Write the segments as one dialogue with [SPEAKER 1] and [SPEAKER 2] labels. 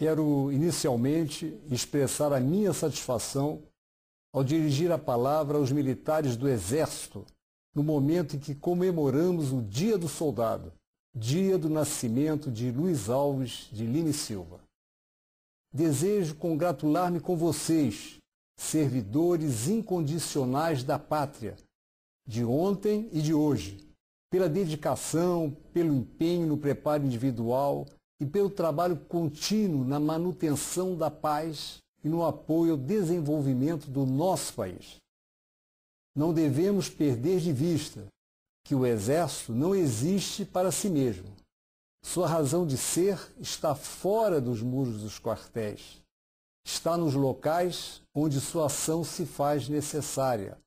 [SPEAKER 1] Quero inicialmente expressar a minha satisfação ao dirigir a palavra aos militares do Exército, no momento em que comemoramos o Dia do Soldado, dia do nascimento de Luiz Alves de e Silva. Desejo congratular-me com vocês, servidores incondicionais da pátria, de ontem e de hoje, pela dedicação, pelo empenho no preparo individual, e pelo trabalho contínuo na manutenção da paz e no apoio ao desenvolvimento do nosso país. Não devemos perder de vista que o Exército não existe para si mesmo. Sua razão de ser está fora dos muros dos quartéis. Está nos locais onde sua ação se faz necessária,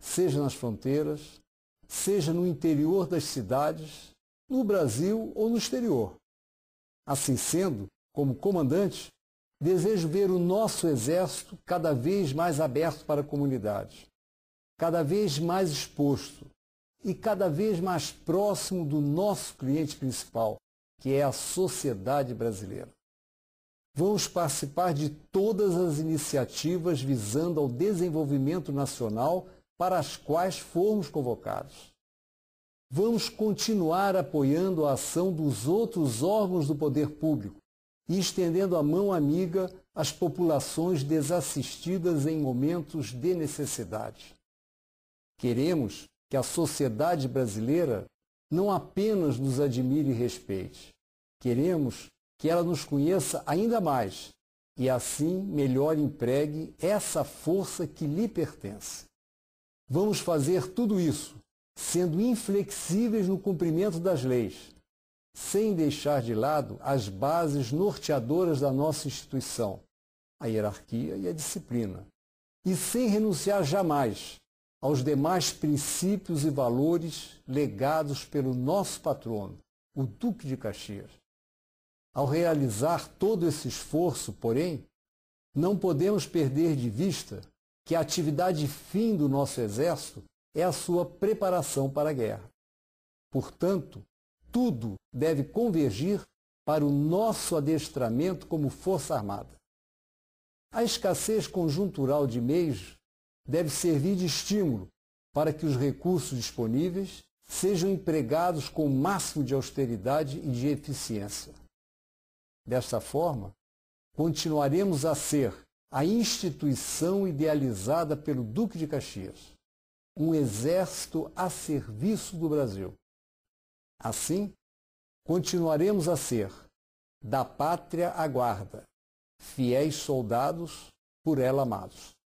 [SPEAKER 1] seja nas fronteiras, seja no interior das cidades, no Brasil ou no exterior. Assim sendo, como comandante, desejo ver o nosso exército cada vez mais aberto para a comunidade, cada vez mais exposto e cada vez mais próximo do nosso cliente principal, que é a sociedade brasileira. Vamos participar de todas as iniciativas visando ao desenvolvimento nacional para as quais fomos convocados vamos continuar apoiando a ação dos outros órgãos do poder público e estendendo a mão amiga às populações desassistidas em momentos de necessidade. Queremos que a sociedade brasileira não apenas nos admire e respeite, queremos que ela nos conheça ainda mais e assim melhor empregue essa força que lhe pertence. Vamos fazer tudo isso sendo inflexíveis no cumprimento das leis, sem deixar de lado as bases norteadoras da nossa instituição, a hierarquia e a disciplina, e sem renunciar jamais aos demais princípios e valores legados pelo nosso patrono, o Duque de Caxias. Ao realizar todo esse esforço, porém, não podemos perder de vista que a atividade fim do nosso Exército é a sua preparação para a guerra. Portanto, tudo deve convergir para o nosso adestramento como Força Armada. A escassez conjuntural de meios deve servir de estímulo para que os recursos disponíveis sejam empregados com o máximo de austeridade e de eficiência. Desta forma, continuaremos a ser a instituição idealizada pelo Duque de Caxias, um exército a serviço do Brasil. Assim, continuaremos a ser, da pátria a guarda, fiéis soldados por ela amados.